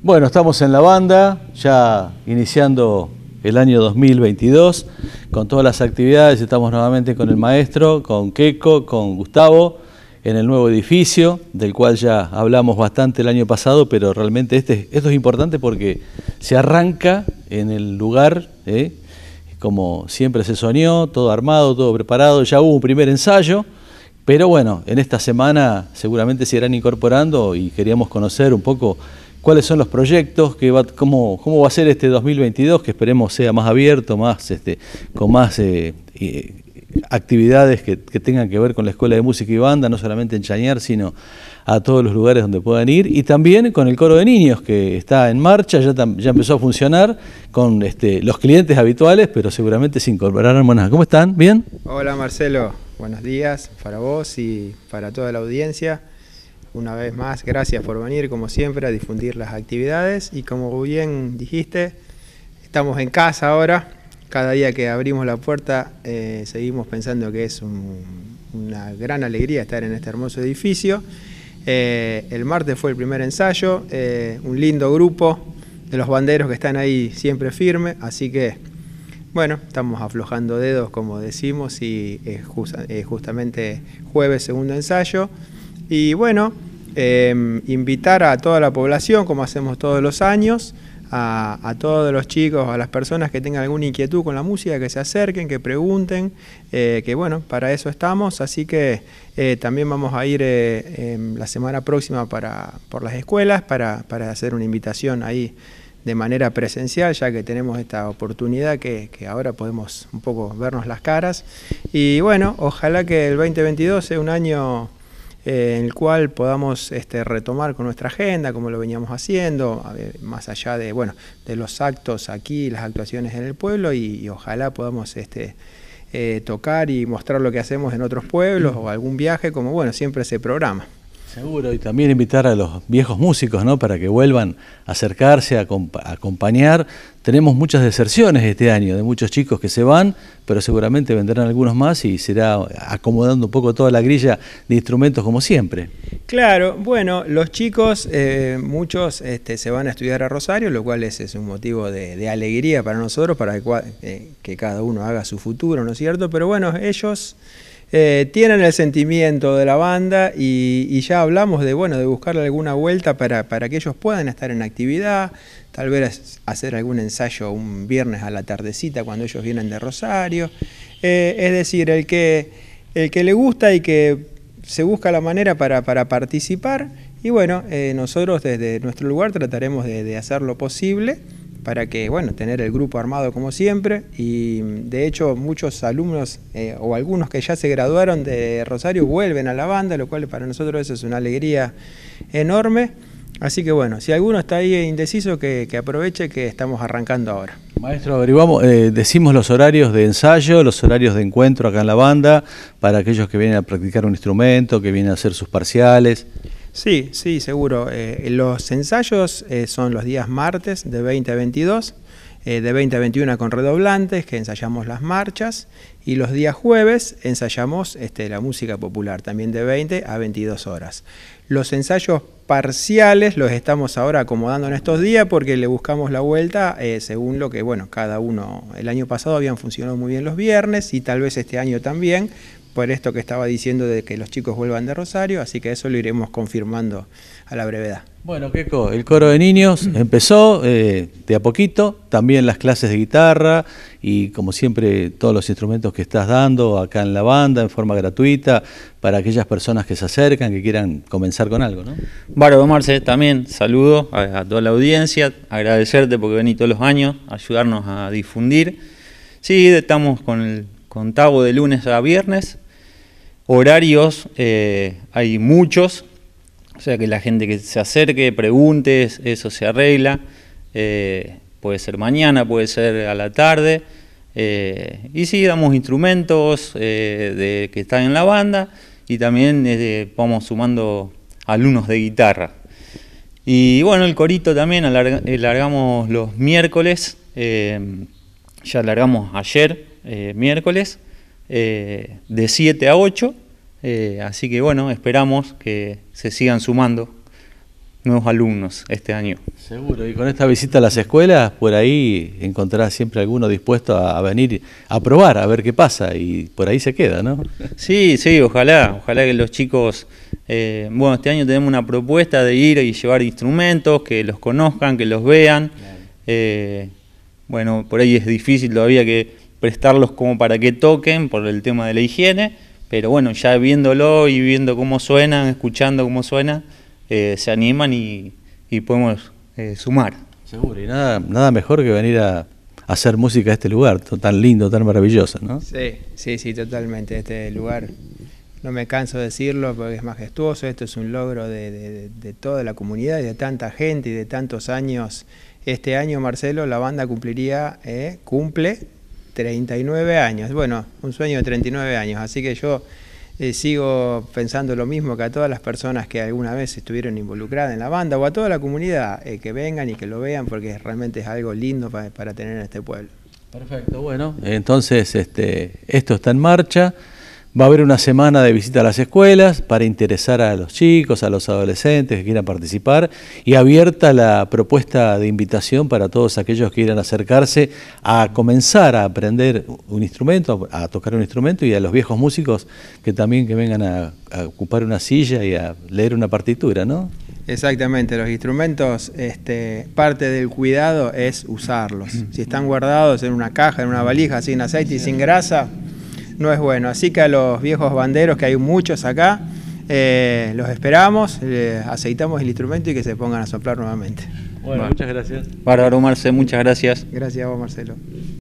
Bueno, estamos en la banda, ya iniciando el año 2022, con todas las actividades, estamos nuevamente con el maestro, con Keiko, con Gustavo, en el nuevo edificio, del cual ya hablamos bastante el año pasado, pero realmente este, esto es importante porque se arranca en el lugar, ¿eh? como siempre se soñó, todo armado, todo preparado, ya hubo un primer ensayo, pero bueno, en esta semana seguramente se irán incorporando y queríamos conocer un poco cuáles son los proyectos, que cómo, va a ser este 2022, que esperemos sea más abierto, más este, con más eh, eh, actividades que, tengan que ver con la Escuela de Música y Banda, no solamente en Chañar, sino a todos los lugares donde puedan ir, y también con el coro de niños que está en marcha, ya, ya empezó a funcionar con este, los clientes habituales, pero seguramente se incorporarán buenas. ¿Cómo están? ¿Bien? Hola Marcelo, buenos días para vos y para toda la audiencia una vez más, gracias por venir, como siempre, a difundir las actividades. Y como bien dijiste, estamos en casa ahora. Cada día que abrimos la puerta, eh, seguimos pensando que es una gran alegría estar en este hermoso edificio. Eh, el martes fue el primer ensayo, eh, un lindo grupo de los banderos que están ahí siempre firme, así que bueno, estamos aflojando dedos como decimos y es justamente jueves segundo ensayo. Y bueno, em, invitar a toda la población, como hacemos todos los años, a, todos los chicos, a las personas que tengan alguna inquietud con la música, que se acerquen, que pregunten, eh, que bueno, para eso estamos, así que eh, también vamos a ir eh, em, la semana próxima para, por las escuelas para, hacer una invitación ahí de manera presencial, ya que tenemos esta oportunidad que, que ahora podemos un poco vernos las caras. Y bueno, ojalá que el 2022 sea un año eh, en el cual podamos este, retomar con nuestra agenda, como lo veníamos haciendo, más allá de, bueno, de los actos aquí, las actuaciones en el pueblo, y, ojalá podamos este, eh, tocar y mostrar lo que hacemos en otros pueblos o algún viaje, como bueno, siempre se programa. Seguro, y también invitar a los viejos músicos, ¿no? Para que vuelvan a acercarse, a, acompañar. Tenemos muchas deserciones este año, de muchos chicos que se van, pero seguramente vendrán algunos más y será acomodando un poco toda la grilla de instrumentos como siempre. Claro, bueno, los chicos, eh, muchos este, se van a estudiar a Rosario, lo cual es, un motivo de, alegría para nosotros, para eh, que cada uno haga su futuro, ¿no es cierto? Pero bueno, ellos... Eh, tienen el sentimiento de la banda y, ya hablamos de bueno de buscarle alguna vuelta para, para, que ellos puedan estar en actividad, tal vez hacer algún ensayo un viernes a la tardecita cuando ellos vienen de Rosario. Eh, es decir, el que, le gusta y que se busca la manera para, participar. Y bueno, eh, nosotros desde nuestro lugar trataremos de hacer lo posible para que, bueno, tener el grupo armado como siempre y de hecho muchos alumnos eh, o algunos que ya se graduaron de Rosario vuelven a la banda, lo cual para nosotros es una alegría enorme. Así que bueno, si alguno está ahí indeciso, que, aproveche que estamos arrancando ahora. Maestro, averiguamos, eh, decimos los horarios de ensayo, los horarios de encuentro acá en la banda, para aquellos que vienen a practicar un instrumento, que vienen a hacer sus parciales. Sí, sí, seguro. Eh, los ensayos eh, son los días martes de 20 a 22, eh, de 20 a 21 con redoblantes, que ensayamos las marchas, y los días jueves ensayamos este, la música popular, también de 20 a 22 horas. Los ensayos parciales los estamos ahora acomodando en estos días porque le buscamos la vuelta según lo que, bueno, cada uno, el año pasado habían funcionado muy bien los viernes y tal vez este año también, por esto que estaba diciendo de que los chicos vuelvan de Rosario, así que eso lo iremos confirmando a la brevedad. Bueno, Keiko, el coro de niños empezó eh, de a poquito, también las clases de guitarra y como siempre todos los instrumentos que estás dando acá en la banda en forma gratuita para aquellas personas que se acercan, que quieran comenzar con algo, ¿no? Don Marce, también saludo a, toda la audiencia, agradecerte porque venís todos los años a ayudarnos a difundir. Sí, estamos con el contago de lunes a viernes. Horarios eh, hay muchos, o sea que la gente que se acerque, pregunte, eso se arregla. Eh, puede ser mañana, puede ser a la tarde. Eh, y sí, damos instrumentos que están en la banda y también vamos sumando alumnos de guitarra. Y bueno, el corito también, alargamos los miércoles, ya largamos ayer, eh, miércoles, eh, de 7 a 8. Eh, así que bueno, esperamos que se sigan sumando nuevos alumnos este año. Seguro, y con esta visita a las escuelas, por ahí encontrarás siempre alguno dispuesto a, venir a probar, a ver qué pasa, y por ahí se queda, ¿no? Sí, sí, ojalá, ojalá que los chicos, bueno, este año tenemos una propuesta de ir y llevar instrumentos, que los conozcan, que los vean. bueno, por ahí es difícil todavía que prestarlos como para que toquen por el tema de la higiene, pero bueno, ya viéndolo y viendo cómo suenan, escuchando cómo suena, eh, se animan y, podemos eh, sumar. Seguro, y nada, nada mejor que venir a hacer música a este lugar tan lindo, tan maravilloso, ¿no? Sí, sí, sí, totalmente, este lugar. No me canso de decirlo porque es majestuoso, esto es un logro de, toda la comunidad y de tanta gente y de tantos años. Este año, Marcelo, la banda cumpliría, eh, cumple 39 años, bueno, un sueño de 39 años, así que yo eh, sigo pensando lo mismo que a todas las personas que alguna vez estuvieron involucradas en la banda o a toda la comunidad eh, que vengan y que lo vean porque realmente es algo lindo para tener en este pueblo. Perfecto, bueno, entonces este, esto está en marcha. Va a haber una semana de visita a las escuelas para interesar a los chicos, a los adolescentes que quieran participar y abierta la propuesta de invitación para todos aquellos que quieran acercarse a comenzar a aprender un instrumento, a tocar un instrumento y a los viejos músicos que también que vengan a, ocupar una silla y a leer una partitura, ¿no? Exactamente, los instrumentos, este, parte del cuidado es usarlos. Si están guardados en una caja, en una valija, sin aceite y sin grasa, no es bueno. Así que a los viejos banderos, que hay muchos acá, eh, los esperamos, aceitamos el instrumento y que se pongan a soplar nuevamente. Bueno, muchas gracias. Bárbaro, Marce, muchas gracias. Gracias a vos, Marcelo.